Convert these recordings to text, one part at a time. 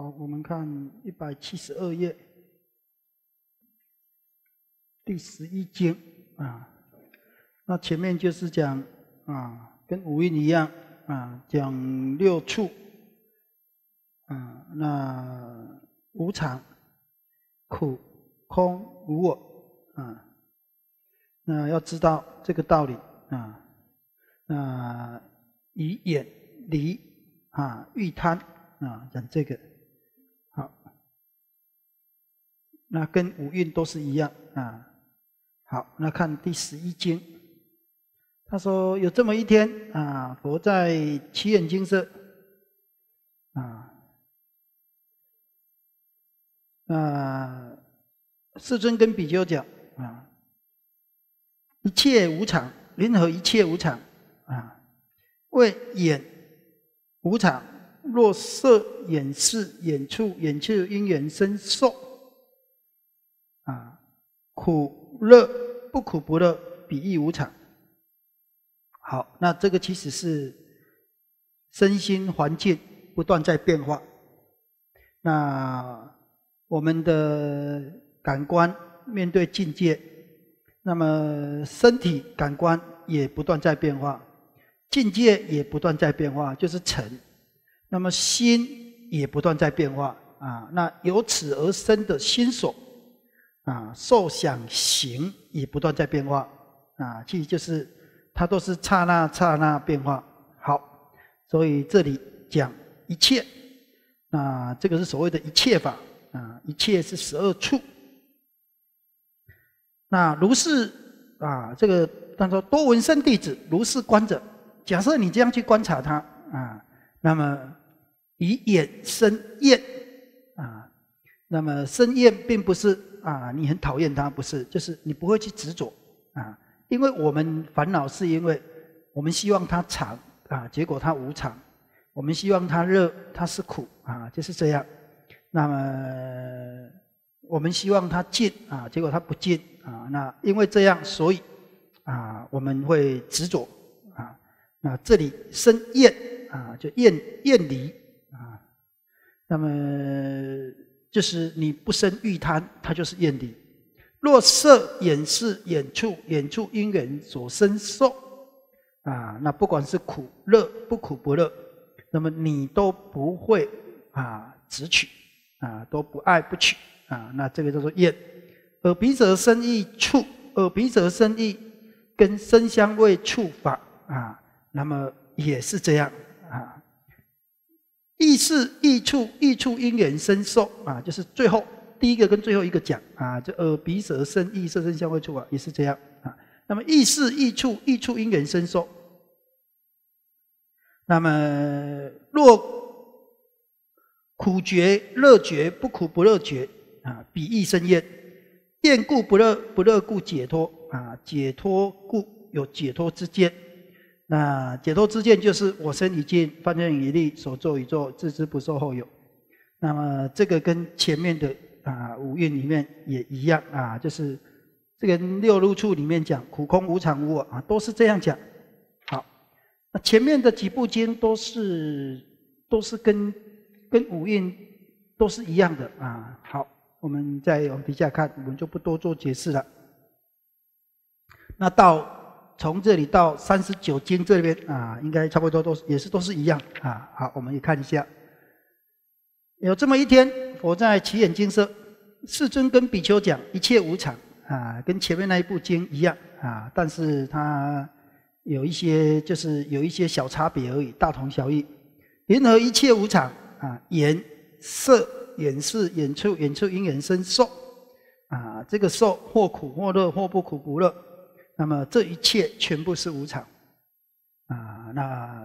好，我们看一百七十二页，第十一经啊。那前面就是讲啊，跟五蕴一样啊，讲六处啊，那无常、苦、空、无我啊，那要知道这个道理啊，那以眼、离啊、欲贪啊，讲这个。那跟五蕴都是一样啊。好，那看第十一经，他说有这么一天啊，佛在七眼金色啊，那世尊跟比丘讲啊，一切无常，任何一切无常啊，为眼无常，若色眼视眼处、眼处因缘生受。啊，苦乐不苦不乐，比翼无常。好，那这个其实是身心环境不断在变化。那我们的感官面对境界，那么身体感官也不断在变化，境界也不断在变化，就是尘。那么心也不断在变化啊，那由此而生的心所。啊，受、想、行也不断在变化，啊，其实就是它都是刹那刹那变化。好，所以这里讲一切，那这个是所谓的一切法，啊，一切是十二处。那如是啊，这个他说多闻胜弟子如是观者，假设你这样去观察它，啊，那么以眼生厌，啊，那么生厌并不是。啊，你很讨厌他不是？就是你不会去执着啊，因为我们烦恼是因为我们希望它长啊，结果它无常；我们希望它热，它是苦啊，就是这样。那么我们希望它净啊，结果它不净啊。那因为这样，所以啊，我们会执着啊。那这里生厌啊，就厌厌离啊。那么。就是你不生欲贪，它就是厌离。若色眼视眼触眼触因缘所生受，啊，那不管是苦乐，不苦不乐，那么你都不会啊执取，啊都不爱不取，啊那这个叫做厌。耳鼻者生意处，耳鼻者生意跟身香味触法，啊，那么也是这样。意事意处，意处因缘生受啊，就是最后第一个跟最后一个讲啊，这耳、鼻、舌、身、意，色、身香、味、触啊，也是这样啊。那么意事意处，意处因缘生受。那么若苦觉、乐觉，不苦不乐觉啊，比意生厌，厌故不乐，不乐故解脱啊，解脱故有解脱之见。那解脱之见就是我身已尽，方正已立，所作已作，自知不受后有。那么这个跟前面的啊五蕴里面也一样啊，就是这个六入处里面讲苦、空、无常、无我啊，都是这样讲。好，那前面的几部经都是都是跟跟五蕴都是一样的啊。好，我们再往底下看，我们就不多做解释了。那到。从这里到三十九经这边啊，应该差不多都也是都是一样啊。好，我们也看一下。有这么一天，我在奇眼经上，世尊跟比丘讲一切无常啊，跟前面那一部经一样啊，但是它有一些就是有一些小差别而已，大同小异。云何一切无常啊，眼色眼视眼处、眼处因缘生受啊，这个受或苦或乐或不苦不乐。那么这一切全部是无常啊！那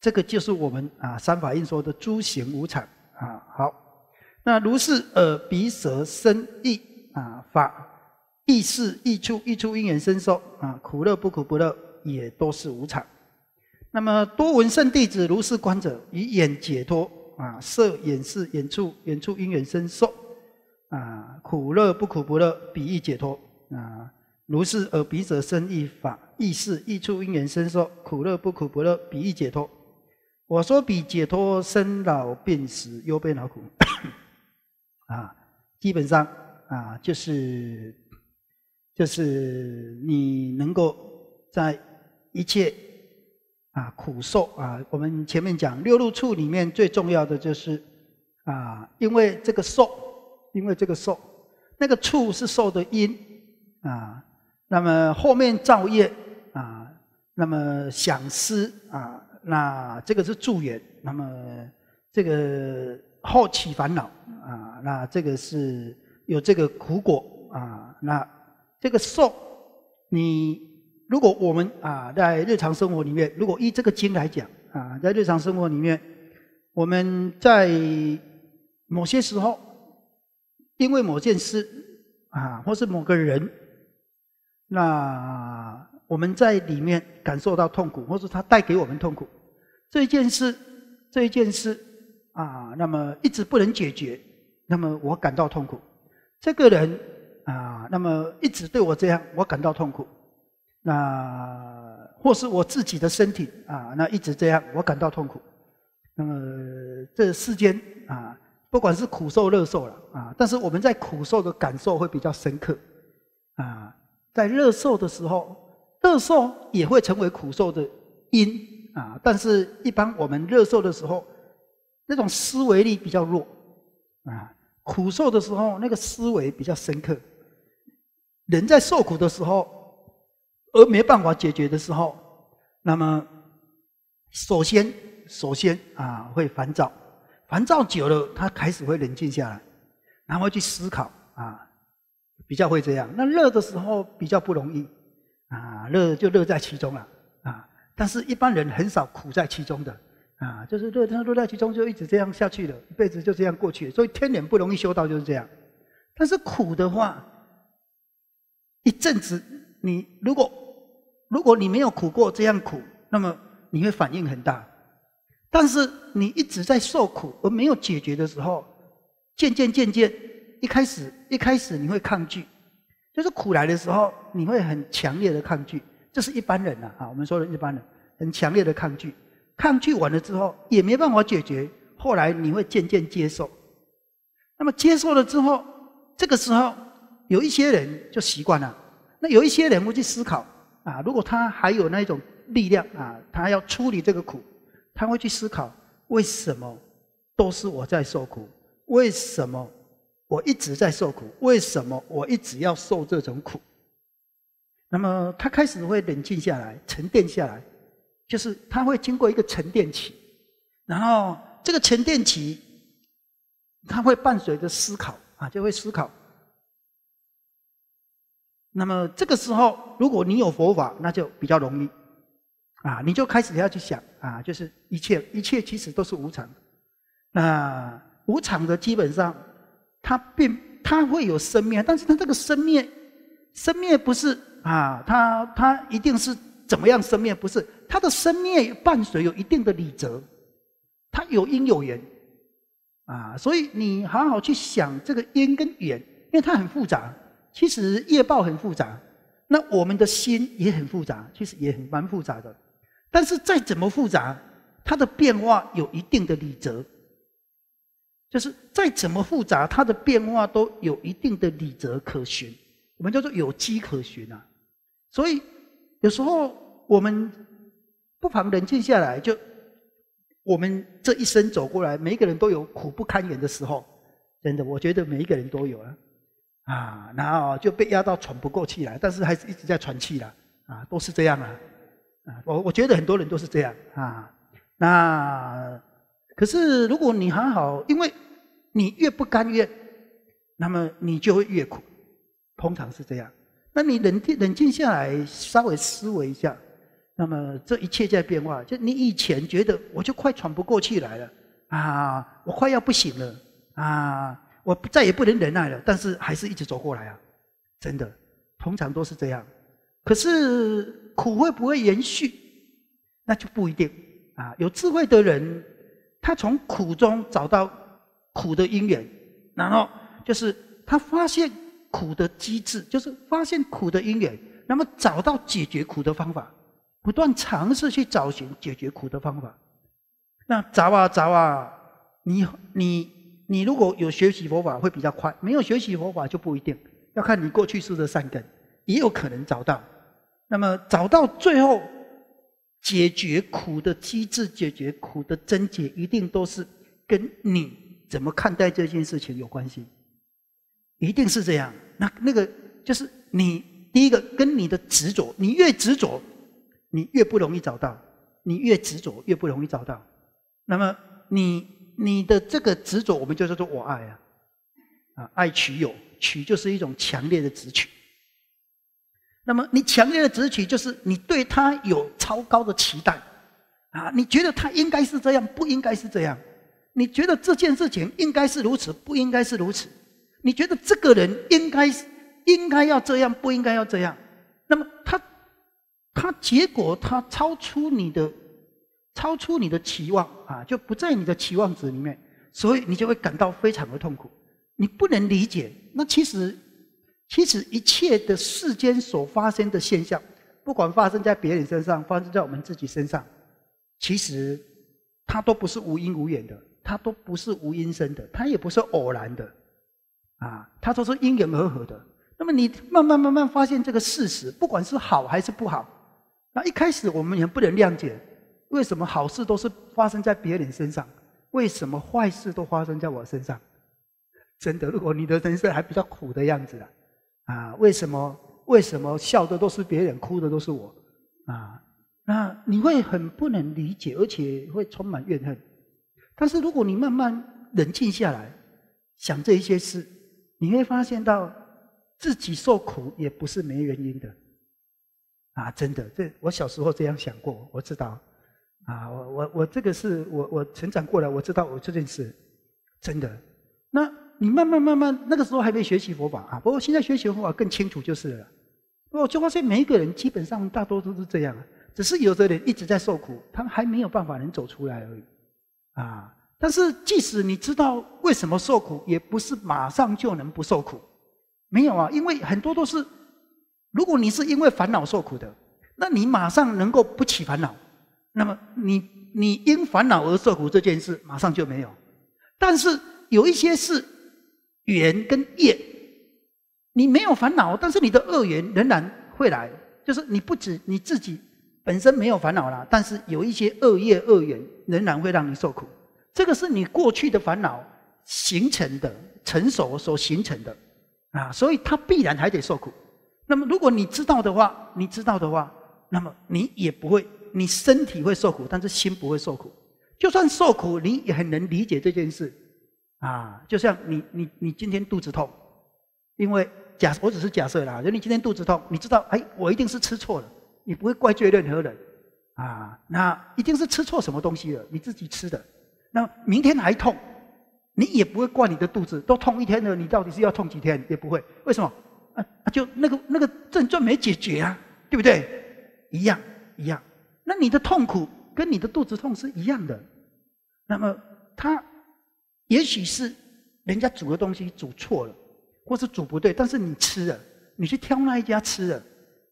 这个就是我们啊三法印说的诸行无常啊。好，那如是耳、鼻、舌、身、意啊，法、意、是意出、意出因缘生受啊，苦乐不苦不乐也都是无常。那么多闻圣弟子如是观者，以眼解脱啊，色、眼、视、眼触、眼触因缘生受啊，苦乐不苦不乐，彼亦解脱啊。如是而彼者生亦法亦是，亦处因缘生说苦乐不苦不乐彼亦解脱。我说彼解脱生老病死忧悲恼苦 啊，基本上啊就是就是你能够在一切啊苦受啊，我们前面讲六路处里面最重要的就是啊，因为这个受，因为这个受，那个处是受的因啊。那么后面造业啊，那么想思啊，那这个是助缘。那么这个后起烦恼啊，那这个是有这个苦果啊。那这个受，你如果我们啊在日常生活里面，如果依这个经来讲啊，在日常生活里面，我们在某些时候因为某件事啊，或是某个人。那我们在里面感受到痛苦，或是他带给我们痛苦，这一件事，这一件事啊，那么一直不能解决，那么我感到痛苦。这个人啊，那么一直对我这样，我感到痛苦。那或是我自己的身体啊，那一直这样，我感到痛苦。那么这世间啊，不管是苦受、乐受了啊，但是我们在苦受的感受会比较深刻啊。在乐受的时候，乐受也会成为苦受的因啊。但是，一般我们乐受的时候，那种思维力比较弱啊。苦受的时候，那个思维比较深刻。人在受苦的时候，而没办法解决的时候，那么首先，首先啊，会烦躁，烦躁久了，他开始会冷静下来，然后去思考啊。比较会这样，那热的时候比较不容易啊，热就热在其中了啊。但是一般人很少苦在其中的啊，就是热，他热在其中就一直这样下去了，一辈子就这样过去。所以天人不容易修道就是这样。但是苦的话，一阵子你如果如果你没有苦过这样苦，那么你会反应很大。但是你一直在受苦而没有解决的时候，渐渐渐渐。一开始，一开始你会抗拒，就是苦来的时候，你会很强烈的抗拒，这是一般人呐，啊，我们说的一般人，很强烈的抗拒，抗拒完了之后也没办法解决，后来你会渐渐接受，那么接受了之后，这个时候有一些人就习惯了，那有一些人会去思考，啊，如果他还有那种力量啊，他要处理这个苦，他会去思考，为什么都是我在受苦，为什么？我一直在受苦，为什么我一直要受这种苦？那么他开始会冷静下来，沉淀下来，就是他会经过一个沉淀期，然后这个沉淀期，他会伴随着思考啊，就会思考。那么这个时候，如果你有佛法，那就比较容易，啊，你就开始要去想啊，就是一切一切其实都是无常，那无常的基本上。它变，它会有生灭，但是它这个生灭，生灭不是啊，它它一定是怎么样生灭？不是它的生灭伴随有一定的理则，它有因有缘啊。所以你好好去想这个因跟缘，因为它很复杂。其实业报很复杂，那我们的心也很复杂，其实也蛮复杂的。但是再怎么复杂，它的变化有一定的理则。就是再怎么复杂，它的变化都有一定的理则可循，我们叫做有迹可循啊。所以有时候我们不妨冷静下来，就我们这一生走过来，每一个人都有苦不堪言的时候。真的，我觉得每一个人都有啊。啊，然后就被压到喘不过气来，但是还一直在喘气了。啊，都是这样啊。啊，我我觉得很多人都是这样啊。那。可是，如果你还好，因为你越不甘愿，那么你就会越苦，通常是这样。那你冷静冷静下来，稍微思维一下，那么这一切在变化。就你以前觉得，我就快喘不过气来了啊，我快要不行了啊，我再也不能忍耐了。但是还是一直走过来啊，真的，通常都是这样。可是苦会不会延续，那就不一定啊。有智慧的人。他从苦中找到苦的因缘，然后就是他发现苦的机制，就是发现苦的因缘，那么找到解决苦的方法，不断尝试去找寻解决苦的方法。那找啊找啊，你你你如果有学习佛法会比较快，没有学习佛法就不一定，要看你过去世的善根，也有可能找到。那么找到最后。解决苦的机制，解决苦的症结，一定都是跟你怎么看待这件事情有关系，一定是这样。那那个就是你第一个跟你的执着，你越执着，你越不容易找到；你越执着，越不容易找到。那么你你的这个执着，我们就叫做我爱啊，啊，爱取有取，就是一种强烈的执取。那么，你强烈的直取就是你对他有超高的期待，啊，你觉得他应该是这样，不应该是这样；你觉得这件事情应该是如此，不应该是如此；你觉得这个人应该是应该要这样，不应该要这样。那么，他他结果他超出你的超出你的期望啊，就不在你的期望值里面，所以你就会感到非常的痛苦，你不能理解。那其实。其实一切的世间所发生的现象，不管发生在别人身上，发生在我们自己身上，其实它都不是无因无缘的，它都不是无因生的，它也不是偶然的，啊，它都是因缘而合的。那么你慢慢慢慢发现这个事实，不管是好还是不好，那一开始我们也不能谅解，为什么好事都是发生在别人身上，为什么坏事都发生在我身上？真的，如果你的人生还比较苦的样子啊，啊，为什么为什么笑的都是别人，哭的都是我？啊，那你会很不能理解，而且会充满怨恨。但是如果你慢慢冷静下来，想这一些事，你会发现到自己受苦也不是没原因的。啊，真的，这我小时候这样想过，我知道。啊，我我我这个是我我成长过来，我知道我这件事真的。那。你慢慢慢慢，那个时候还没学习佛法啊。不过现在学习佛法更清楚就是了。我就发现每一个人基本上大多都是这样，只是有的人一直在受苦，他还没有办法能走出来而已。啊，但是即使你知道为什么受苦，也不是马上就能不受苦。没有啊，因为很多都是，如果你是因为烦恼受苦的，那你马上能够不起烦恼，那么你你因烦恼而受苦这件事马上就没有。但是有一些事。缘跟业，你没有烦恼，但是你的恶缘仍然会来。就是你不止你自己本身没有烦恼啦，但是有一些恶业、恶缘仍然会让你受苦。这个是你过去的烦恼形成的、成熟所形成的，啊，所以他必然还得受苦。那么如果你知道的话，你知道的话，那么你也不会，你身体会受苦，但是心不会受苦。就算受苦，你也很能理解这件事。啊，就像你你你今天肚子痛，因为假我只是假设啦，就你今天肚子痛，你知道，哎，我一定是吃错了，你不会怪罪任何人啊，那一定是吃错什么东西了，你自己吃的。那明天还痛，你也不会怪你的肚子都痛一天了，你到底是要痛几天也不会？为什么？啊，就那个那个症状没解决啊，对不对？一样一样，那你的痛苦跟你的肚子痛是一样的，那么他。也许是人家煮的东西煮错了，或是煮不对，但是你吃了，你去挑那一家吃了，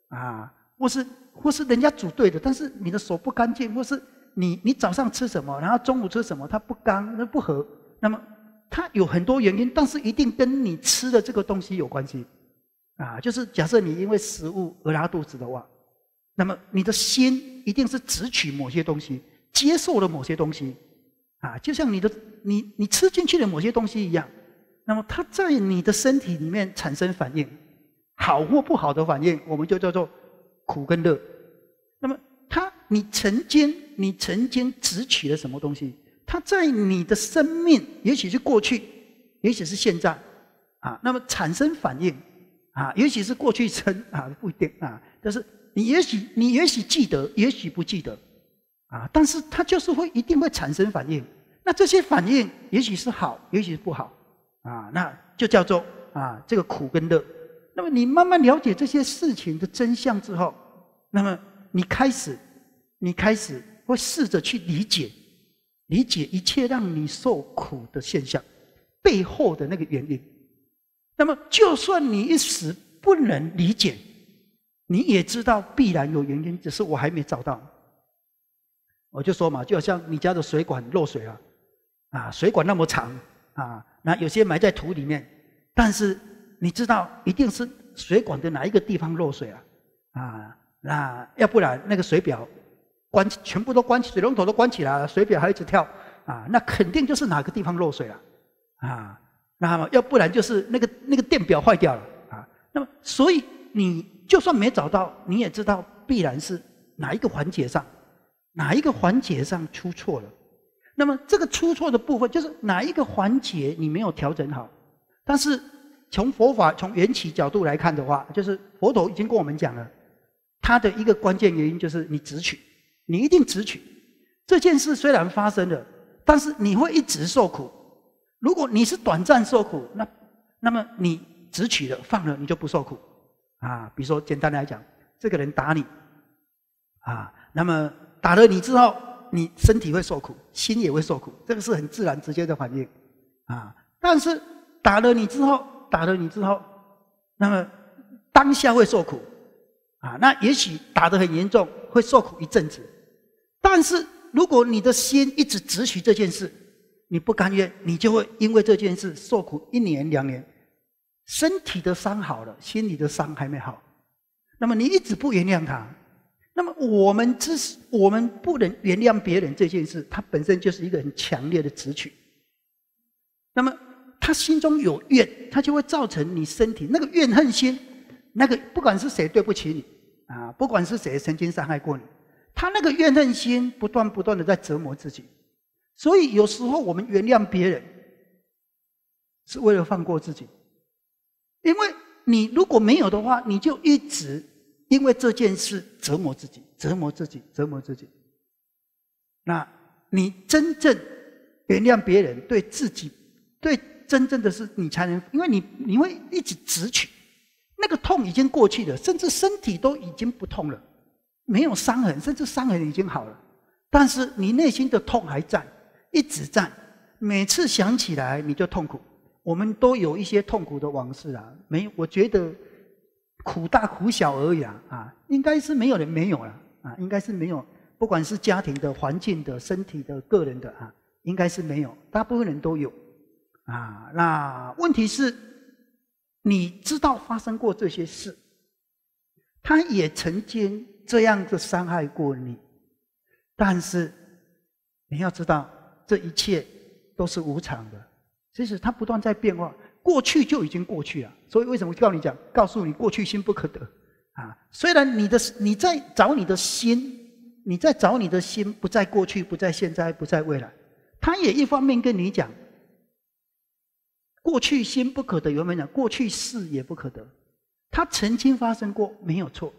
啊，或是或是人家煮对的，但是你的手不干净，或是你你早上吃什么，然后中午吃什么，它不干，那不合，那么它有很多原因，但是一定跟你吃的这个东西有关系，啊，就是假设你因为食物而拉肚子的话，那么你的心一定是只取某些东西，接受了某些东西。啊，就像你的你你吃进去的某些东西一样，那么它在你的身体里面产生反应，好或不好的反应，我们就叫做苦跟乐。那么它，你曾经你曾经执取了什么东西，它在你的生命，也许是过去，也许是现在，啊，那么产生反应，啊，也许是过去生啊，不一定啊，但是你也许你也许记得，也许不记得。啊，但是它就是会一定会产生反应。那这些反应，也许是好，也许是不好。啊，那就叫做啊，这个苦跟乐。那么你慢慢了解这些事情的真相之后，那么你开始，你开始会试着去理解，理解一切让你受苦的现象背后的那个原因。那么就算你一时不能理解，你也知道必然有原因，只是我还没找到。我就说嘛，就好像你家的水管漏水了，啊，水管那么长，啊，那有些埋在土里面，但是你知道一定是水管的哪一个地方漏水啊，啊，那要不然那个水表关全部都关起，水龙头都关起来了，水表还一直跳，啊，那肯定就是哪个地方漏水了，啊，那么要不然就是那个那个电表坏掉了，啊，那么所以你就算没找到，你也知道必然是哪一个环节上。哪一个环节上出错了？那么这个出错的部分就是哪一个环节你没有调整好？但是从佛法从缘起角度来看的话，就是佛陀已经跟我们讲了，他的一个关键原因就是你直取，你一定直取。这件事虽然发生了，但是你会一直受苦。如果你是短暂受苦，那那么你只取了放了，你就不受苦。啊，比如说简单来讲，这个人打你，啊，那么。打了你之后，你身体会受苦，心也会受苦，这个是很自然、直接的反应啊。但是打了你之后，打了你之后，那么当下会受苦啊。那也许打得很严重，会受苦一阵子。但是如果你的心一直执取这件事，你不甘愿，你就会因为这件事受苦一年两年，身体的伤好了，心里的伤还没好。那么你一直不原谅他。那么我们只是我们不能原谅别人这件事，它本身就是一个很强烈的直取。那么他心中有怨，他就会造成你身体那个怨恨心。那个不管是谁对不起你啊，不管是谁曾经伤害过你，他那个怨恨心不断不断的在折磨自己。所以有时候我们原谅别人，是为了放过自己，因为你如果没有的话，你就一直。因为这件事折磨自己，折磨自己，折磨自己。那你真正原谅别人，对自己，对真正的是，你才能，因为你你会一直直取，那个痛已经过去了，甚至身体都已经不痛了，没有伤痕，甚至伤痕已经好了，但是你内心的痛还在，一直在，每次想起来你就痛苦。我们都有一些痛苦的往事啊，没，我觉得。苦大苦小而已啊！应该是没有人没有了啊！应该是没有，不管是家庭的、环境的、身体的、个人的啊，应该是没有。大部分人都有啊。那问题是，你知道发生过这些事，他也曾经这样的伤害过你，但是你要知道，这一切都是无常的，其实它不断在变化。过去就已经过去了，所以为什么告诉你讲？告诉你过去心不可得，啊，虽然你的你在找你的心，你在找你的心不在过去，不在现在，不在未来，他也一方面跟你讲，过去心不可得，没有讲过去事也不可得，他曾经发生过没有错，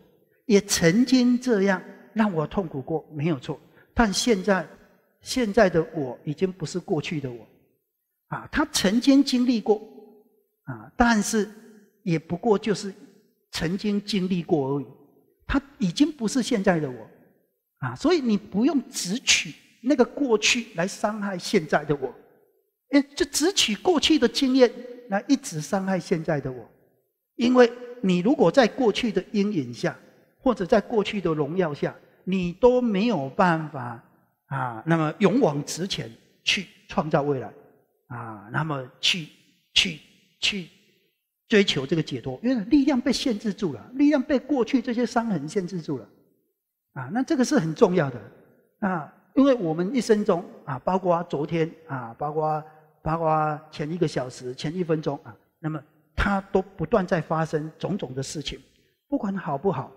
也曾经这样让我痛苦过没有错，但现在现在的我已经不是过去的我，啊，他曾经经历过。啊，但是也不过就是曾经经历过而已，他已经不是现在的我，啊，所以你不用只取那个过去来伤害现在的我，哎，就只取过去的经验来一直伤害现在的我，因为你如果在过去的阴影下，或者在过去的荣耀下，你都没有办法啊，那么勇往直前去创造未来，啊，那么去去。去追求这个解脱，因为力量被限制住了，力量被过去这些伤痕限制住了，啊，那这个是很重要的。啊，因为我们一生中啊，包括昨天啊，包括包括前一个小时、前一分钟啊，那么它都不断在发生种种的事情，不管好不好，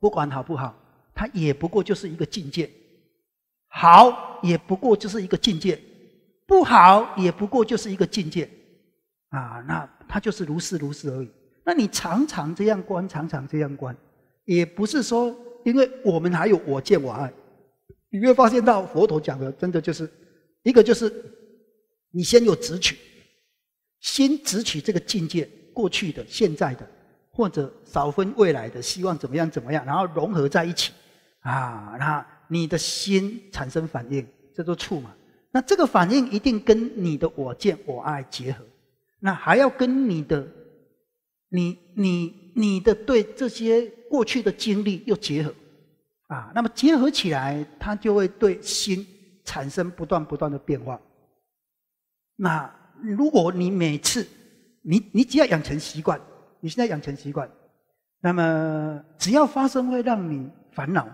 不管好不好，它也不过就是一个境界，好也不过就是一个境界，不好也不过就是一个境界。啊，那他就是如是如是而已。那你常常这样观，常常这样观，也不是说，因为我们还有我见我爱。你有发现到佛陀讲的，真的就是，一个就是，你先有直取，先直取这个境界，过去的、现在的，或者少分未来的，希望怎么样怎么样，然后融合在一起，啊，那你的心产生反应，叫做触嘛。那这个反应一定跟你的我见我爱结合。那还要跟你的、你、你、你的对这些过去的经历又结合，啊，那么结合起来，它就会对心产生不断不断的变化。那如果你每次你你只要养成习惯，你现在养成习惯，那么只要发生会让你烦恼、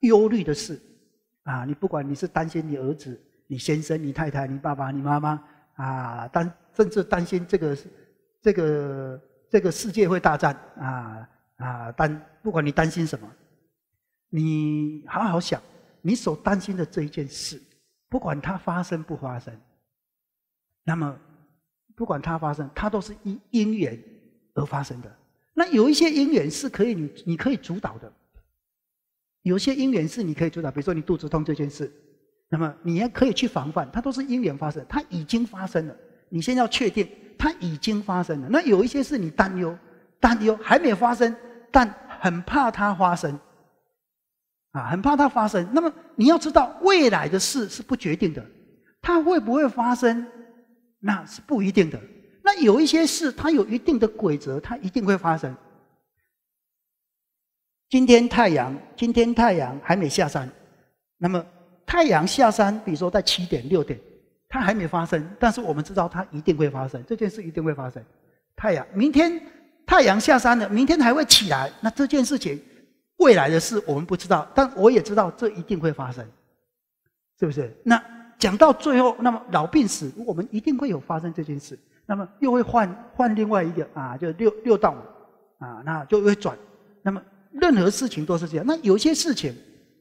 忧虑的事，啊，你不管你是担心你儿子、你先生、你太太、你爸爸、你妈妈，啊，但甚至担心这个这个这个世界会大战啊啊！担不管你担心什么，你好好想你所担心的这一件事，不管它发生不发生，那么不管它发生，它都是因因缘而发生的。那有一些因缘是可以你你可以主导的，有些因缘是你可以主导，比如说你肚子痛这件事，那么你也可以去防范。它都是因缘发生，它已经发生了。你先要确定它已经发生了。那有一些事你担忧，担忧还没发生，但很怕它发生，啊，很怕它发生。那么你要知道，未来的事是不决定的，它会不会发生，那是不一定的。那有一些事，它有一定的规则，它一定会发生。今天太阳，今天太阳还没下山，那么太阳下山，比如说在七点、六点。它还没发生，但是我们知道它一定会发生，这件事一定会发生。太阳明天太阳下山了，明天还会起来。那这件事情未来的事我们不知道，但我也知道这一定会发生，是不是？那讲到最后，那么老病死，我们一定会有发生这件事，那么又会换换另外一个啊，就六六道嘛啊，那就会转。那么任何事情都是这样。那有些事情，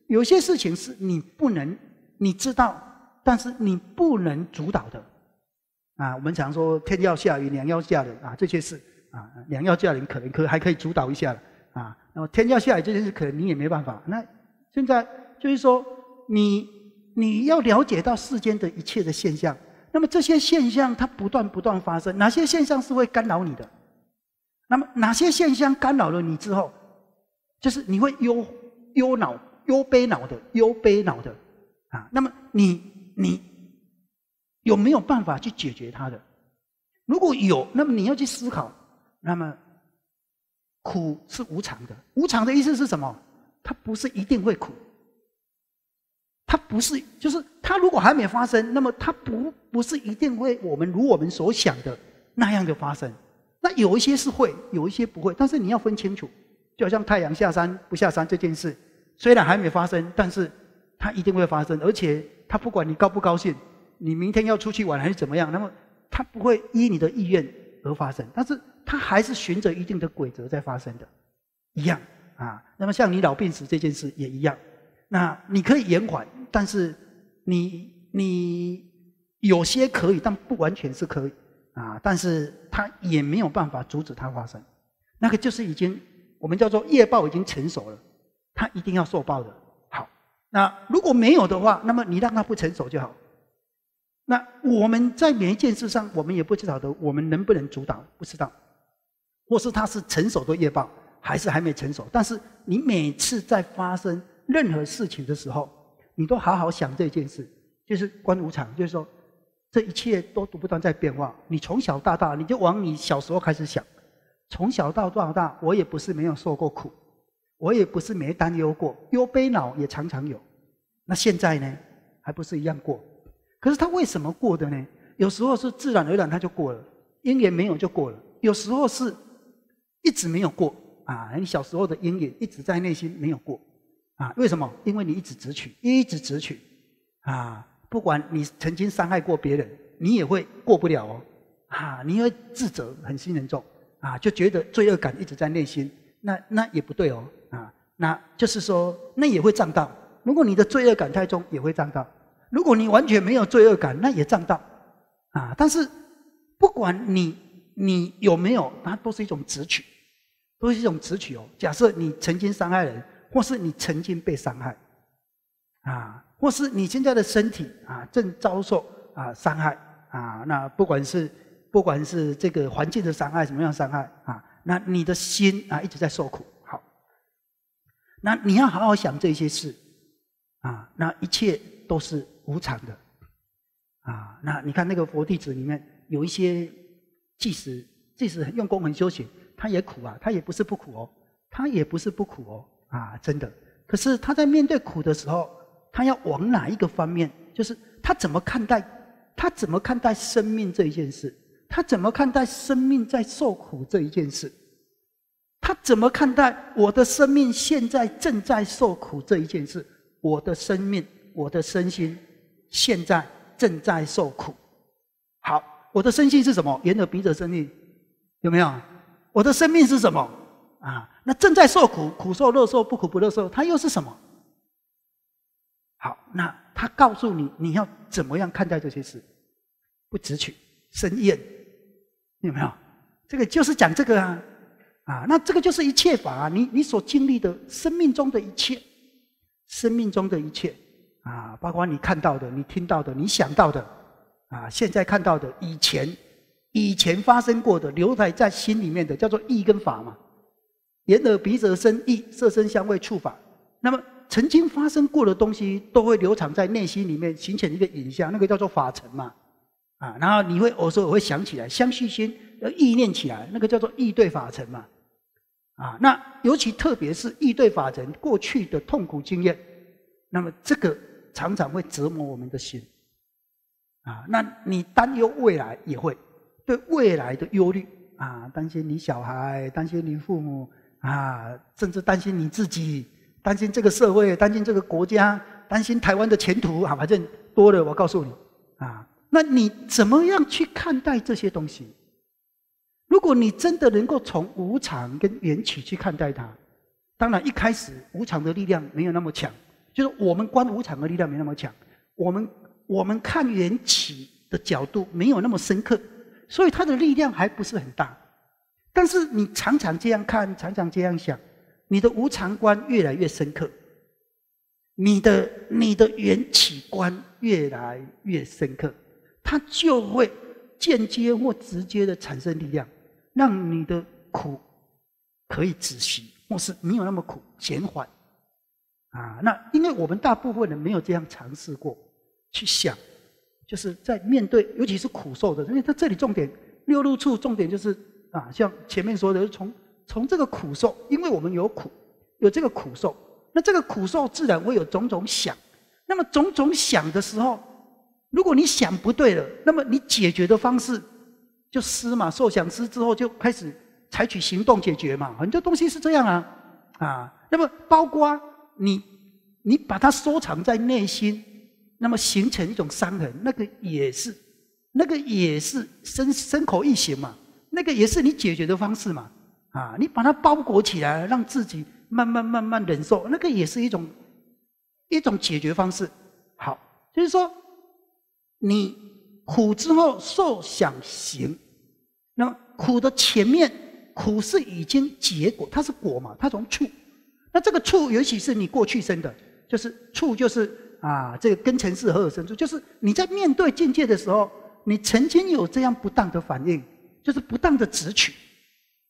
有些事情是你不能你知道。但是你不能主导的，啊，我们常说天要下雨娘要嫁人啊，这些事啊，娘要嫁人可能可还可以主导一下啊，那么天要下雨这件事可能你也没办法。那现在就是说你你要了解到世间的一切的现象，那么这些现象它不断不断发生，哪些现象是会干扰你的？那么哪些现象干扰了你之后，就是你会忧忧恼忧悲恼的忧悲恼的啊，那么你。你有没有办法去解决它的？如果有，那么你要去思考。那么苦是无常的，无常的意思是什么？它不是一定会苦，它不是就是它如果还没发生，那么它不不是一定会我们如我们所想的那样的发生。那有一些是会，有一些不会，但是你要分清楚。就好像太阳下山不下山这件事，虽然还没发生，但是它一定会发生，而且。他不管你高不高兴，你明天要出去玩还是怎么样，那么他不会依你的意愿而发生，但是他还是循着一定的规则在发生的，一样啊。那么像你老病死这件事也一样，那你可以延缓，但是你你有些可以，但不完全是可以啊。但是他也没有办法阻止它发生，那个就是已经我们叫做业报已经成熟了，他一定要受报的。那如果没有的话，那么你让它不成熟就好。那我们在每一件事上，我们也不知道的，我们能不能阻挡？不知道，或是它是成熟都业报，还是还没成熟？但是你每次在发生任何事情的时候，你都好好想这件事，就是观无常，就是说这一切都不断在变化。你从小到大，你就往你小时候开始想，从小到长大，我也不是没有受过苦。我也不是没担忧过，忧悲恼也常常有。那现在呢，还不是一样过？可是他为什么过的呢？有时候是自然而然他就过了，因缘没有就过了。有时候是一直没有过啊！你小时候的阴影一直在内心没有过啊？为什么？因为你一直执取，一直执取啊！不管你曾经伤害过别人，你也会过不了哦啊！你会自责，很心严重啊，就觉得罪恶感一直在内心。那那也不对哦。那就是说，那也会胀到。如果你的罪恶感太重，也会胀到；如果你完全没有罪恶感，那也胀到。啊，但是不管你你有没有，它都是一种直取，都是一种直取哦。假设你曾经伤害人，或是你曾经被伤害，啊，或是你现在的身体啊正遭受啊伤害啊，那不管是不管是这个环境的伤害，什么样伤害啊，那你的心啊一直在受苦。那你要好好想这些事，啊，那一切都是无常的，啊，那你看那个佛弟子里面有一些，即使即使用功很修行，他也苦啊，他也不是不苦哦，他也不是不苦哦，啊，真的。可是他在面对苦的时候，他要往哪一个方面？就是他怎么看待，他怎么看待生命这一件事？他怎么看待生命在受苦这一件事？他怎么看待我的生命？现在正在受苦这一件事，我的生命，我的身心，现在正在受苦。好，我的身心是什么？缘者鼻者生意，有没有？我的生命是什么？啊，那正在受苦，苦受乐受，不苦不乐受，它又是什么？好，那他告诉你，你要怎么样看待这些事？不直取，生厌，有没有？这个就是讲这个啊。啊，那这个就是一切法。啊，你你所经历的生命中的一切，生命中的一切啊，包括你看到的、你听到的、你想到的啊，现在看到的、以前以前发生过的留在在心里面的，叫做意跟法嘛。眼耳鼻舌身意，色身香味触法。那么曾经发生过的东西，都会流淌在内心里面形成一个影像，那个叫做法尘嘛。啊，然后你会偶尔我会想起来，相续心要意念起来，那个叫做意对法尘嘛。啊，那尤其特别是忆对法人过去的痛苦经验，那么这个常常会折磨我们的心。啊，那你担忧未来也会对未来的忧虑啊，担心你小孩，担心你父母啊，甚至担心你自己，担心这个社会，担心这个国家，担心台湾的前途，好，反正多了，我告诉你啊，那你怎么样去看待这些东西？如果你真的能够从无常跟缘起去看待它，当然一开始无常的力量没有那么强，就是我们观无常的力量没那么强，我们我们看缘起的角度没有那么深刻，所以它的力量还不是很大。但是你常常这样看，常常这样想，你的无常观越来越深刻，你的你的缘起观越来越深刻，它就会间接或直接的产生力量。让你的苦可以止息，或是没有那么苦，减缓。啊，那因为我们大部分人没有这样尝试过，去想，就是在面对，尤其是苦受的，因为他这里重点，六路处重点就是啊，像前面说的，从从这个苦受，因为我们有苦，有这个苦受，那这个苦受自然会有种种想，那么种种想的时候，如果你想不对了，那么你解决的方式。就思嘛，受想思之后就开始采取行动解决嘛，很多东西是这样啊，啊，那么包括你，你把它收藏在内心，那么形成一种伤痕，那个也是，那个也是身身口一行嘛，那个也是你解决的方式嘛，啊，你把它包裹起来，让自己慢慢慢慢忍受，那个也是一种一种解决方式，好，就是说你。苦之后受想行，那么苦的前面，苦是已经结果，它是果嘛？它从处。那这个处，尤其是你过去生的，就是处，就是啊，这个跟尘世和尔生处，就是你在面对境界的时候，你曾经有这样不当的反应，就是不当的直取，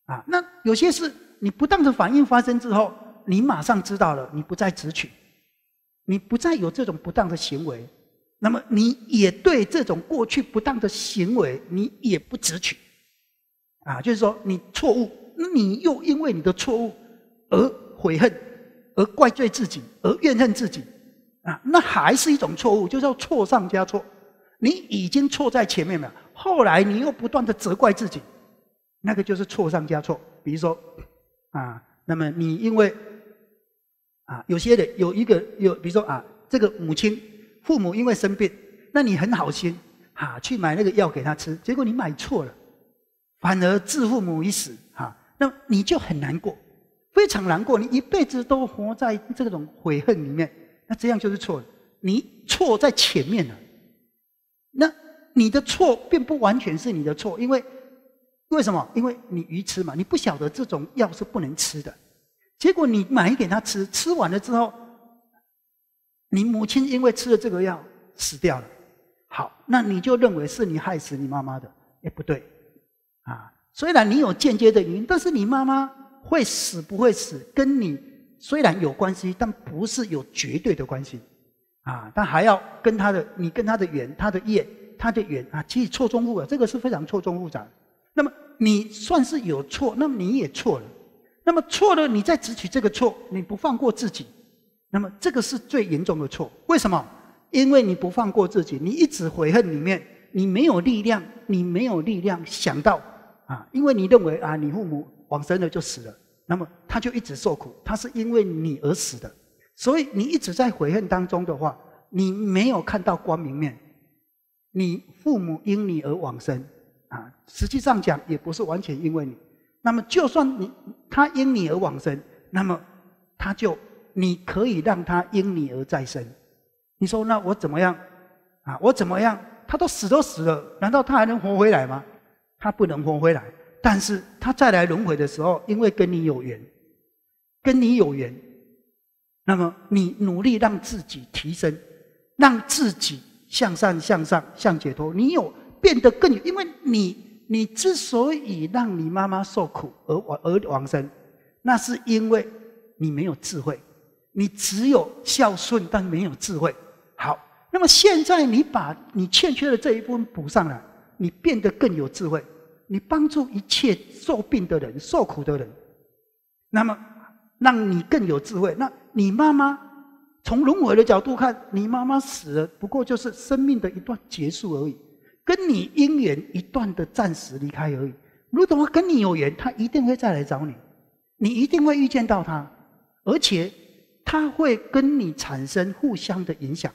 啊，那有些事你不当的反应发生之后，你马上知道了，你不再直取，你不再有这种不当的行为。那么你也对这种过去不当的行为，你也不执取，啊，就是说你错误，你又因为你的错误而悔恨，而怪罪自己，而怨恨自己，啊，那还是一种错误，就叫错上加错。你已经错在前面了，后来你又不断的责怪自己，那个就是错上加错。比如说，啊，那么你因为，啊，有些人有一个有，比如说啊，这个母亲。父母因为生病，那你很好心，哈去买那个药给他吃，结果你买错了，反而致父母一死，哈，那你就很难过，非常难过，你一辈子都活在这种悔恨里面，那这样就是错了，你错在前面了，那你的错并不完全是你的错，因为为什么？因为你愚痴嘛，你不晓得这种药是不能吃的，结果你买给他吃，吃完了之后。你母亲因为吃了这个药死掉了，好，那你就认为是你害死你妈妈的？也不对，啊，虽然你有间接的原因，但是你妈妈会死不会死，跟你虽然有关系，但不是有绝对的关系，啊，但还要跟他的你跟他的缘、他的业、他的缘啊，其实错综复杂，这个是非常错综复杂。那么你算是有错，那么你也错了，那么错了，你再执取这个错，你不放过自己。那么这个是最严重的错，为什么？因为你不放过自己，你一直悔恨里面，你没有力量，你没有力量想到啊，因为你认为啊，你父母往生了就死了，那么他就一直受苦，他是因为你而死的，所以你一直在悔恨当中的话，你没有看到光明面，你父母因你而往生啊，实际上讲也不是完全因为你，那么就算你他因你而往生，那么他就。你可以让他因你而再生。你说那我怎么样？啊，我怎么样？他都死都死了，难道他还能活回来吗？他不能活回来。但是他再来轮回的时候，因为跟你有缘，跟你有缘，那么你努力让自己提升，让自己向善、向上、向解脱。你有变得更有，因为你你之所以让你妈妈受苦而亡而亡身，那是因为你没有智慧。你只有孝顺，但没有智慧。好，那么现在你把你欠缺的这一部分补上了，你变得更有智慧。你帮助一切受病的人、受苦的人，那么让你更有智慧。那你妈妈从轮回的角度看，你妈妈死了，不过就是生命的一段结束而已，跟你姻缘一段的暂时离开而已。如果跟你有缘，他一定会再来找你，你一定会遇见到他，而且。他会跟你产生互相的影响，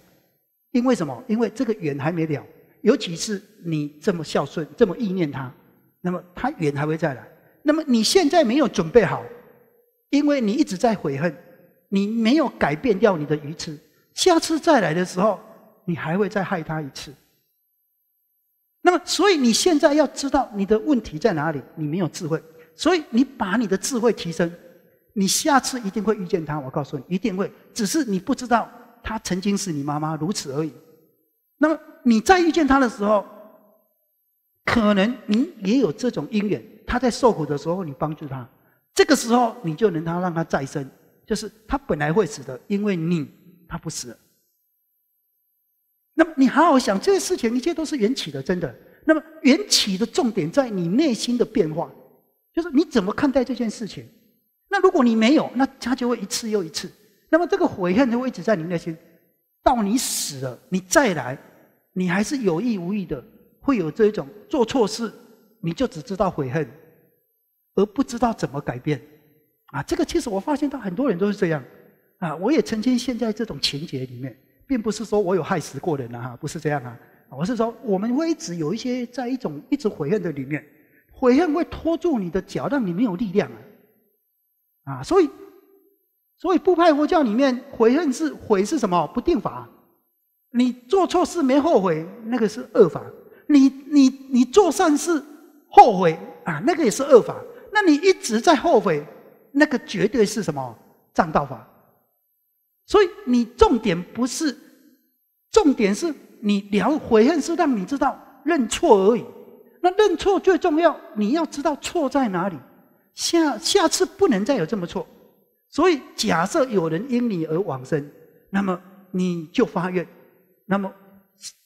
因为什么？因为这个缘还没了，尤其是你这么孝顺，这么意念他，那么他缘还会再来。那么你现在没有准备好，因为你一直在悔恨，你没有改变掉你的愚痴，下次再来的时候，你还会再害他一次。那么，所以你现在要知道你的问题在哪里，你没有智慧，所以你把你的智慧提升。你下次一定会遇见他，我告诉你，一定会。只是你不知道，他曾经是你妈妈，如此而已。那么你再遇见他的时候，可能你也有这种因缘。他在受苦的时候，你帮助他，这个时候你就能他让他再生，就是他本来会死的，因为你他不死。那么你好好想，这些事情一切都是缘起的，真的。那么缘起的重点在你内心的变化，就是你怎么看待这件事情。那如果你没有，那他就会一次又一次。那么这个悔恨就会一直在你内心，到你死了，你再来，你还是有意无意的会有这一种做错事，你就只知道悔恨，而不知道怎么改变。啊，这个其实我发现到很多人都是这样。啊，我也曾经陷在这种情节里面，并不是说我有害死过人啊，不是这样啊。我是说，我们会一直有一些在一种一直悔恨的里面，悔恨会拖住你的脚，让你没有力量啊。啊，所以，所以不派佛教里面悔恨是悔是什么？不定法。你做错事没后悔，那个是恶法。你你你做善事后悔啊，那个也是恶法。那你一直在后悔，那个绝对是什么障道法。所以你重点不是，重点是你聊悔恨是让你知道认错而已。那认错最重要，你要知道错在哪里。下下次不能再有这么错，所以假设有人因你而往生，那么你就发愿，那么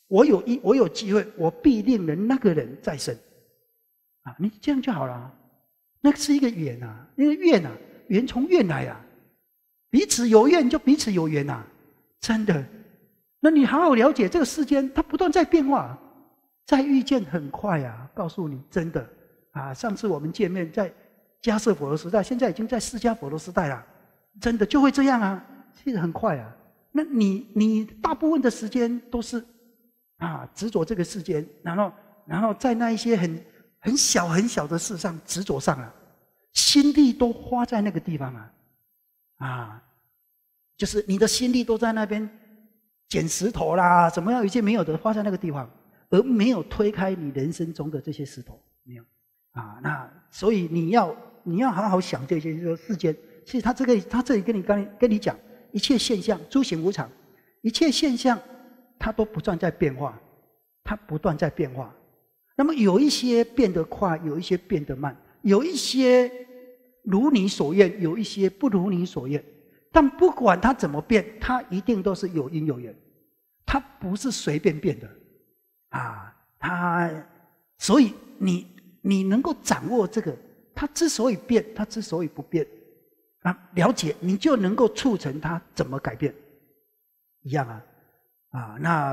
我有一我有机会，我必定能那个人再生，啊，你这样就好了，那个是一个缘啊，那个愿啊，缘从愿来啊，彼此有愿就彼此有缘呐，真的，那你好好了解这个世间，它不断在变化，在遇见很快啊，告诉你真的啊，上次我们见面在。迦瑟佛罗时代，现在已经在释迦佛罗时代了，真的就会这样啊，其实很快啊。那你你大部分的时间都是啊执着这个世间，然后然后在那一些很很小很小的事上执着上了，心力都花在那个地方了，啊，就是你的心力都在那边捡石头啦，怎么样？有些没有的花在那个地方，而没有推开你人生中的这些石头，没有啊。那所以你要。你要好好想这些，说世间，其实他这个，他这里跟你刚跟你讲，一切现象，诸行无常，一切现象，它都不断在变化，它不断在变化。那么有一些变得快，有一些变得慢，有一些如你所愿，有一些不如你所愿。但不管它怎么变，它一定都是有因有缘，它不是随便变的，啊，它，所以你你能够掌握这个。它之所以变，它之所以不变，啊，了解你就能够促成它怎么改变，一样啊，啊，那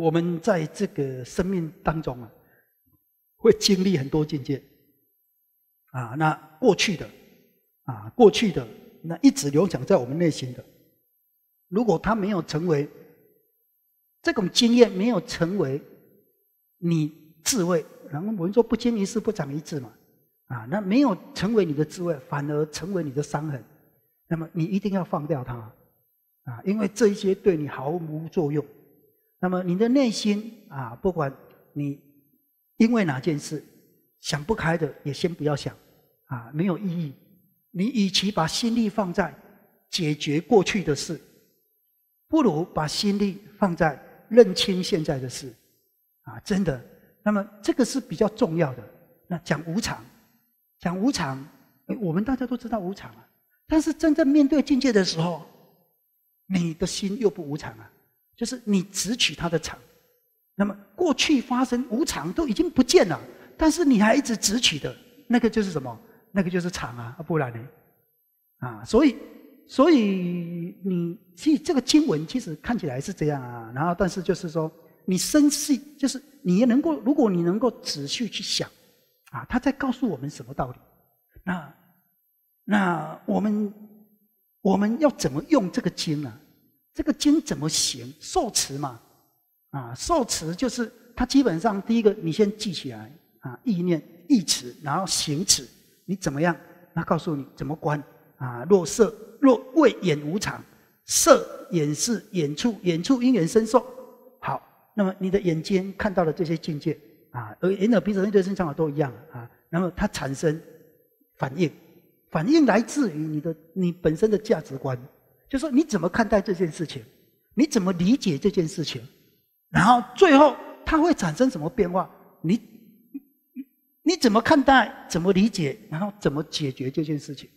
我们在这个生命当中啊，会经历很多境界，啊，那过去的，啊，过去的那一直留淌在我们内心的，如果它没有成为这种经验，没有成为你智慧，然后我们说不经一事不长一智嘛。啊，那没有成为你的智慧，反而成为你的伤痕。那么你一定要放掉它，啊，因为这一些对你毫无作用。那么你的内心啊，不管你因为哪件事想不开的，也先不要想，啊，没有意义。你与其把心力放在解决过去的事，不如把心力放在认清现在的事，啊，真的。那么这个是比较重要的。那讲无常。讲无常，我们大家都知道无常啊。但是真正面对境界的时候，你的心又不无常啊，就是你只取它的常。那么过去发生无常都已经不见了，但是你还一直只取的，那个就是什么？那个就是常啊，不然呢？啊，所以，所以你其实这个经文其实看起来是这样啊。然后，但是就是说，你生气，就是你能够，如果你能够仔细去想。啊，他在告诉我们什么道理？那那我们我们要怎么用这个经呢？这个经怎么行？受持嘛，啊，受持就是他基本上第一个，你先记起来啊，意念意持，然后行持，你怎么样？他告诉你怎么观啊？若色若未眼无常，色眼是眼处，眼处因缘生受。好，那么你的眼睛看到了这些境界。啊，而眼耳鼻舌身朵、身上都一样啊。然后它产生反应，反应来自于你的你本身的价值观，就说你怎么看待这件事情，你怎么理解这件事情，然后最后它会产生什么变化？你你你怎么看待？怎么理解？然后怎么解决这件事情？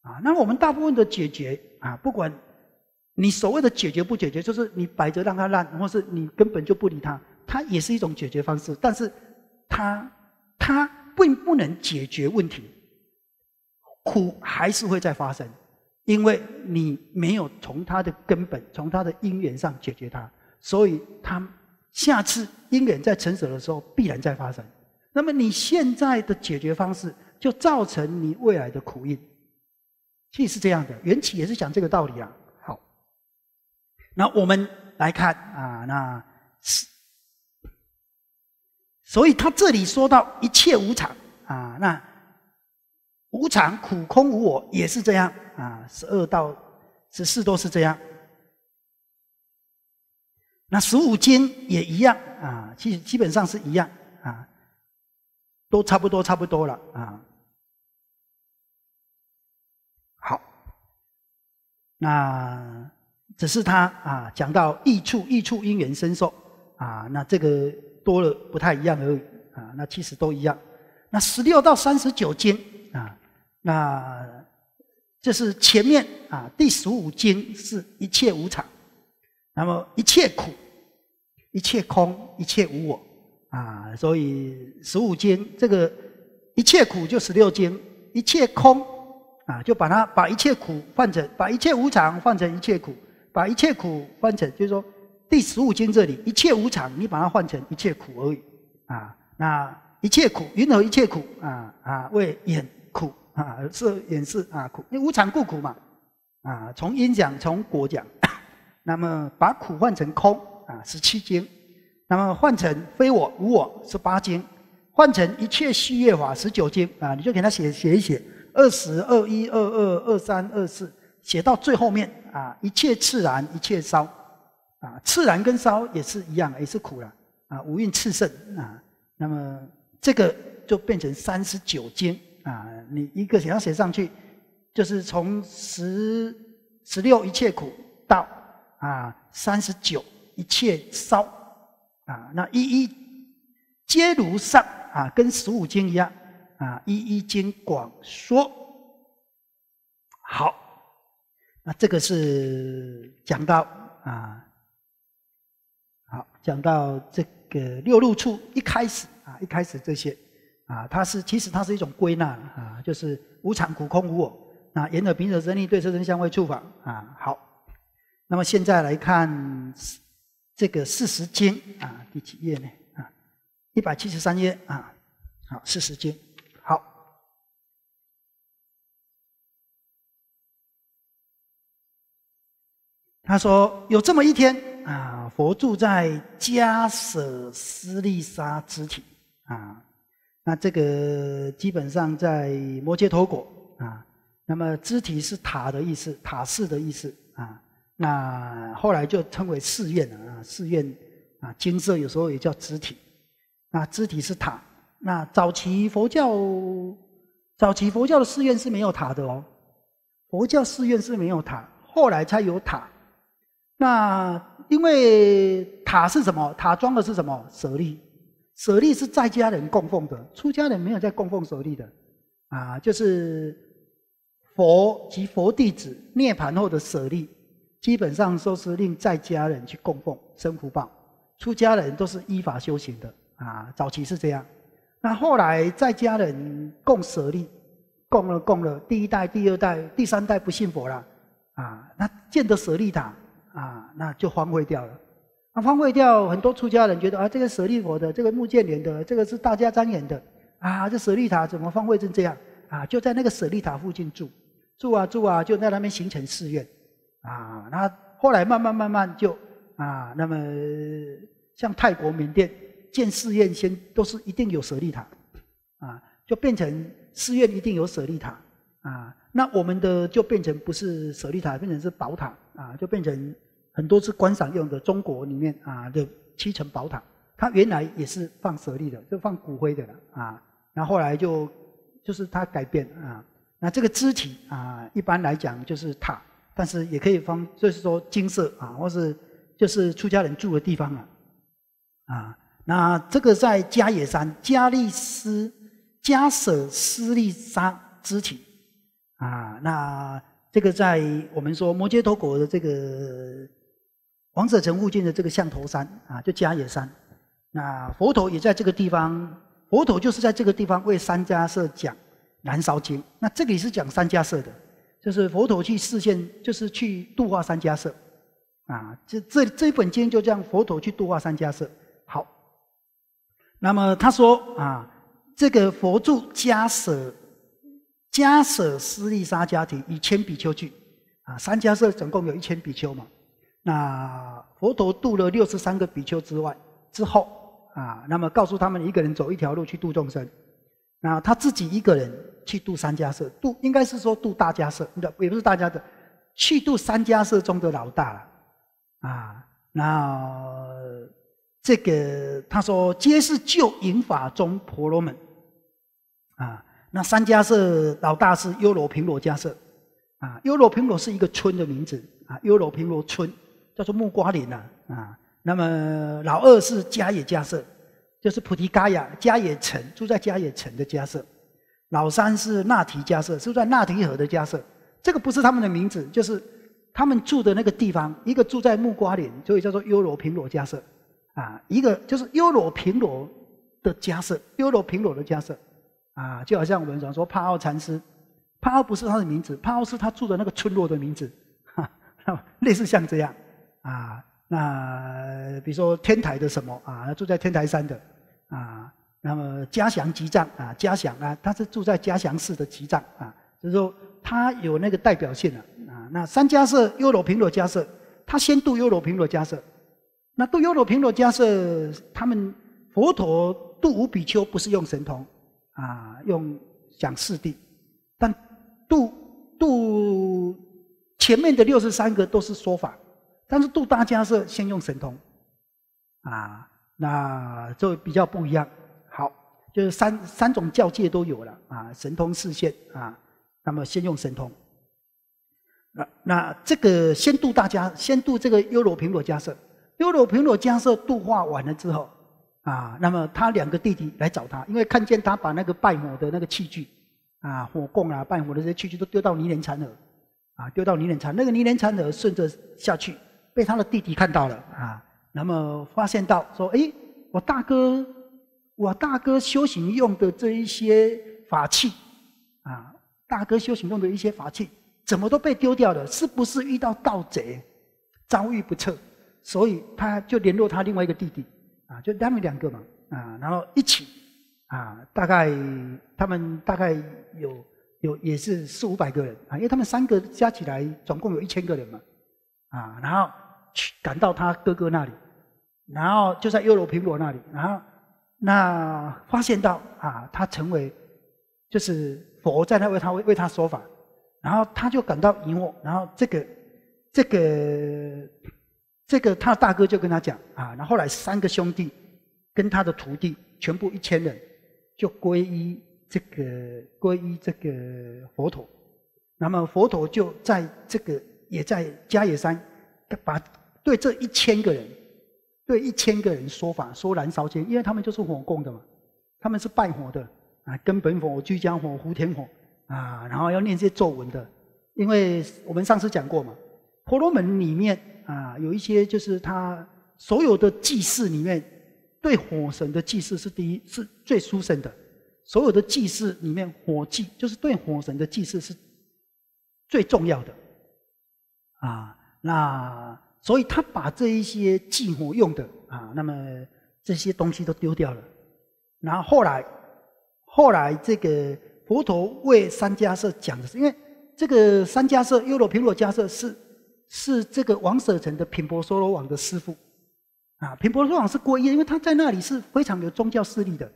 啊，那我们大部分的解决啊，不管你所谓的解决不解决，就是你摆着让它烂，或是你根本就不理它。它也是一种解决方式，但是它它并不能解决问题，苦还是会再发生，因为你没有从它的根本、从它的因缘上解决它，所以它下次因缘在成熟的时候必然再发生。那么你现在的解决方式就造成你未来的苦因，其实这样的缘起也是讲这个道理啊。好，那我们来看啊，那。是。所以他这里说到一切无常啊，那无常苦空无我也是这样啊，十二到十四都是这样。那十五经也一样啊，其实基本上是一样啊，都差不多差不多了啊。好，那只是他啊讲到益处益处因缘生受啊，那这个。多了不太一样而已啊，那其实都一样。那十六到三十九间啊，那这是前面啊，第十五间是一切无常，那么一切苦、一切空、一切无我啊，所以十五间这个一切苦就十六间，一切空啊，就把它把一切苦换成把一切无常换成一切苦，把一切苦换成就是说。第十五经这里，一切无常，你把它换成一切苦而已，啊，那一切苦，云何一切苦啊啊？为演苦啊，是演是啊苦，因无常故苦嘛，啊，从因讲，从果讲，那么把苦换成空啊，十七经，那么换成非我无我是八经，换成一切虚业法十九经啊，你就给他写写一写，二十二一二二二三二四，写到最后面啊，一切自然，一切烧。啊，赤燃跟烧也是一样，也是苦了啊。五蕴炽盛啊，那么这个就变成三十九经啊。你一个想要写上去，就是从十十六一切苦到啊三十九一切烧啊。那一一皆如上啊，跟十五经一样啊，一一经广说好。那这个是讲到啊。好，讲到这个六路处，一开始啊，一开始这些啊，它是其实它是一种归纳啊，就是无常、苦、空、无我。那沿着平等生，力对色身相位触法啊。好，那么现在来看这个四十经啊，第几页呢？啊，一百七十三页啊。好，四十经。好，他说有这么一天。啊，佛住在迦舍斯利沙之体啊，那这个基本上在摩揭陀国啊。那么肢体是塔的意思，塔寺的意思啊。那后来就称为寺院啊，寺院啊，金色有时候也叫肢体啊，肢体是塔。那早期佛教早期佛教的寺院是没有塔的哦，佛教寺院是没有塔，后来才有塔。那因为塔是什么？塔装的是什么？舍利。舍利是在家人供奉的，出家人没有在供奉舍利的。啊，就是佛及佛弟子涅槃后的舍利，基本上都是令在家人去供奉，生福报。出家人都是依法修行的。啊，早期是这样。那后来在家人供舍利，供了供了，第一代、第二代、第三代不信佛了，啊，那建的舍利塔。啊，那就荒废掉了。啊，荒废掉，很多出家人觉得啊，这个舍利佛的，这个木建莲的，这个是大家瞻仰的。啊，这舍利塔怎么荒废成这样？啊，就在那个舍利塔附近住，住啊住啊，就在那边形成寺院。啊，那后来慢慢慢慢就啊，那么像泰国、缅甸建寺院先都是一定有舍利塔。啊，就变成寺院一定有舍利塔。啊，那我们的就变成不是舍利塔，变成是宝塔。啊，就变成。很多是观赏用的，中国里面啊的七层宝塔，它原来也是放舍利的，就放骨灰的了啊。那后来就就是它改变啊。那这个肢体啊，一般来讲就是塔，但是也可以放，就是说金色啊，或是就是出家人住的地方啊。啊，那这个在加野山加利斯加舍斯利沙肢体啊，那这个在我们说摩羯陀国的这个。王舍城附近的这个象头山啊，就迦叶山。那佛陀也在这个地方，佛陀就是在这个地方为三家社讲《燃烧经》。那这里是讲三家社的，就是佛陀去示现，就是去度化三家社。啊，这这这本经就这样，佛陀去度化三家社。好，那么他说啊，这个佛住迦舍，迦舍斯利沙迦庭以千比丘聚啊，三迦社总共有一千比丘嘛。那佛陀度了六十三个比丘之外之后啊，那么告诉他们一个人走一条路去度众生。那他自己一个人去度三家社，度应该是说度大家社，也不是大家的，去度三家社中的老大。了啊，那这个他说皆是旧引法中婆罗门。啊，那三家社老大是优罗频罗家社啊，优罗频罗是一个村的名字啊，优罗频罗村。叫做木瓜林呐，啊，那么老二是迦叶迦舍，就是菩提伽雅迦叶城，住在迦叶城的迦舍；老三是那提迦舍，住在那提河的迦舍。这个不是他们的名字，就是他们住的那个地方。一个住在木瓜林，所以叫做优罗平罗迦舍，啊，一个就是优罗平罗的迦舍，优罗平罗的迦舍，啊，就好像我们常说帕奥禅师，帕奥不是他的名字，帕奥是他住的那个村落的名字，哈，类似像这样。啊，那比如说天台的什么啊，住在天台山的啊，那么嘉祥集藏啊，嘉祥啊，他是住在嘉祥寺的集藏啊，所以说他有那个代表性了啊。那三加舍优罗频罗加舍，他先度优罗频罗加舍，那度优罗频罗加舍，他们佛陀度五比丘不是用神通啊，用讲四谛，但度度前面的六十三个都是说法。但是度大家是先用神通，啊，那就比较不一样。好，就是三三种教界都有了啊，神通、视线啊，那么先用神通。那那这个先度大家，先度这个优柔平罗家舍，优柔平罗家舍度化完了之后，啊，那么他两个弟弟来找他，因为看见他把那个拜火的那个器具啊，火供啊，拜火的这些器具都丢到泥莲禅耳，啊，丢到泥莲禅，那个泥莲禅耳顺着下去。被他的弟弟看到了啊，那么发现到说，哎，我大哥，我大哥修行用的这一些法器，啊，大哥修行用的一些法器，怎么都被丢掉了？是不是遇到盗贼，遭遇不测？所以他就联络他另外一个弟弟，啊，就他们两个嘛，啊，然后一起，啊，大概他们大概有有也是四五百个人啊，因为他们三个加起来总共有一千个人嘛，啊，然后。去赶到他哥哥那里，然后就在优柔苹果那里，然后那发现到啊，他成为就是佛在那为他为为他说法，然后他就赶到云惑，然后这个这个这个他的大哥就跟他讲啊，那后来三个兄弟跟他的徒弟全部一千人就皈依这个皈依这个佛陀，那么佛陀就在这个也在迦叶山把。对这一千个人，对一千个人说法说燃烧间，因为他们就是火供的嘛，他们是拜火的啊，根本火、居江火、胡天火啊，然后要念些咒文的，因为我们上次讲过嘛，婆罗门里面啊，有一些就是他所有的祭祀里面，对火神的祭祀是第一，是最殊胜的，所有的祭祀里面，火祭就是对火神的祭祀是最重要的啊，那。所以他把这一些祭火用的啊，那么这些东西都丢掉了。然后后来，后来这个佛陀为三迦舍讲的是，因为这个三迦舍优罗平罗迦舍是是这个王舍城的频婆娑罗王的师父啊，频婆娑罗王是皈依，因为他在那里是非常有宗教势力的。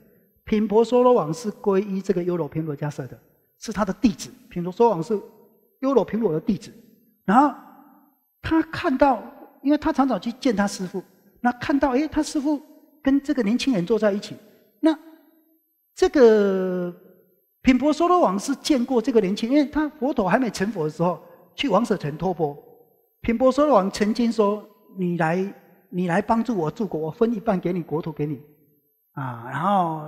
频婆娑罗王是皈依这个优罗平罗迦舍的，是他的弟子。频婆娑罗王是优罗平罗的弟子，然后他看到。因为他常常去见他师傅，那看到哎，他师傅跟这个年轻人坐在一起，那这个品婆娑罗王是见过这个年轻，因为他佛陀还没成佛的时候去王舍城托钵，品婆娑罗王曾经说：“你来，你来帮助我住国，我分一半给你国土给你。”啊，然后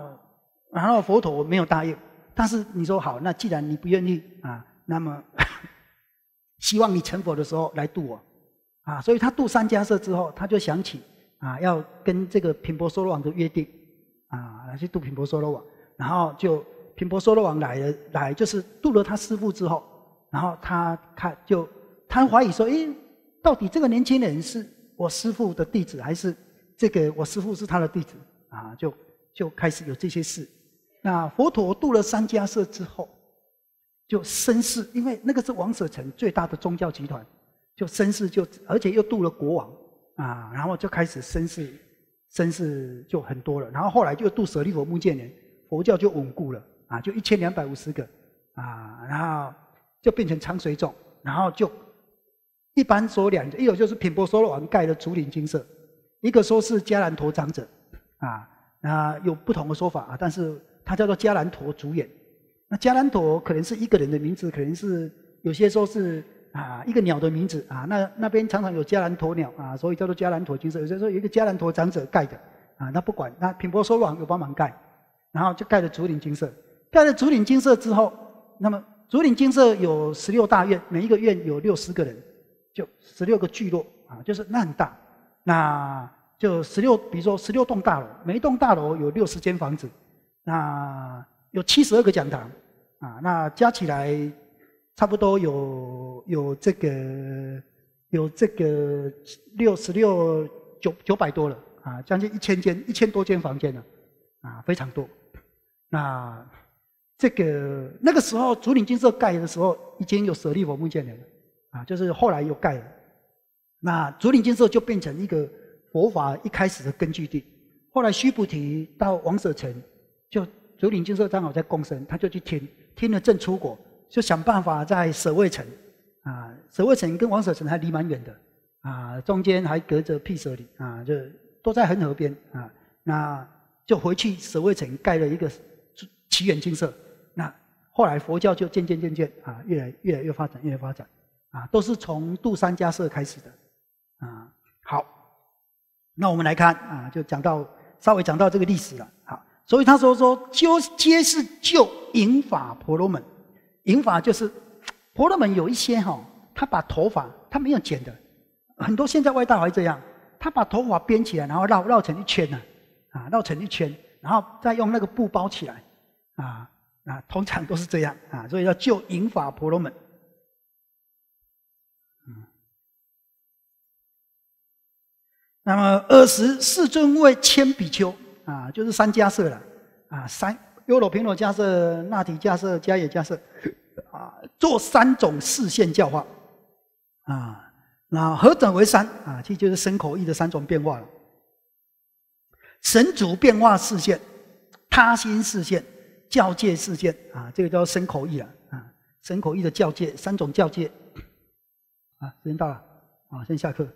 然后佛陀没有答应，但是你说好，那既然你不愿意啊，那么 希望你成佛的时候来度我。啊，所以他渡三家社之后，他就想起啊，要跟这个频博娑罗王的约定啊，来去渡频博娑罗王。然后就频博娑罗王来了，来就是渡了他师父之后，然后他看就他怀疑说，诶，到底这个年轻人是我师父的弟子，还是这个我师父是他的弟子？啊，就就开始有这些事。那佛陀渡了三家社之后，就身世，因为那个是王舍城最大的宗教集团。就身世就，而且又渡了国王啊，然后就开始身世，身世就很多了。然后后来就渡舍利佛、目犍连，佛教就稳固了啊，就一千两百五十个啊，然后就变成长水众，然后就一般说两一个就是品波娑罗王盖的竹林金色，一个说是迦兰陀长者啊，那有不同的说法啊，但是他叫做迦兰陀主演。那迦兰陀可能是一个人的名字，可能是有些说是。啊，一个鸟的名字啊，那那边常常有加兰陀鸟啊，所以叫做加兰陀金色。有些说有一个加兰陀长者盖的啊，那不管那品波说谎有帮忙盖，然后就盖了竹林金色，盖了竹林金色之后，那么竹林金色有十六大院，每一个院有六十个人，就十六个聚落啊，就是那很大，那就十六，比如说十六栋大楼，每一栋大楼有六十间房子，那有七十二个讲堂啊，那加起来差不多有。有这个有这个六十六九九百多了啊，将近一千间一千多间房间了啊，非常多。那这个那个时候竹林精舍盖的时候已经有舍利佛梦见了啊，就是后来又盖了。那竹林精舍就变成一个佛法一开始的根据地。后来须菩提到王舍城，就竹林精舍刚好在公生，他就去听听了正出果，就想办法在舍卫城。啊，舍卫城跟王舍城还离蛮远的啊，中间还隔着辟舍里啊，就都在恒河边啊，那就回去舍卫城盖了一个祈源精舍。那后来佛教就渐渐渐渐啊，越来越来越发展，越来越发展啊，都是从杜三家舍开始的啊。好，那我们来看啊，就讲到稍微讲到这个历史了啊。所以他说说，就皆是救引法婆罗门，引法就是。婆罗门有一些哈，他把头发他没有剪的，很多现在外道还这样，他把头发编起来，然后绕绕成一圈呢，啊，绕成一圈，然后再用那个布包起来，啊啊，通常都是这样啊，所以叫救银发婆罗门。嗯，那么二十世尊位千比丘啊，就是三加色了，啊，三优罗平罗加色、那提加色、迦叶加色。啊，做三种视线教化，啊，那合整为三，啊，这就是身口意的三种变化了。神主变化视线，他心视线，教界视线，啊，这个叫身口意了，啊，身口意的教界三种教界，啊，时间到了，啊，先下课。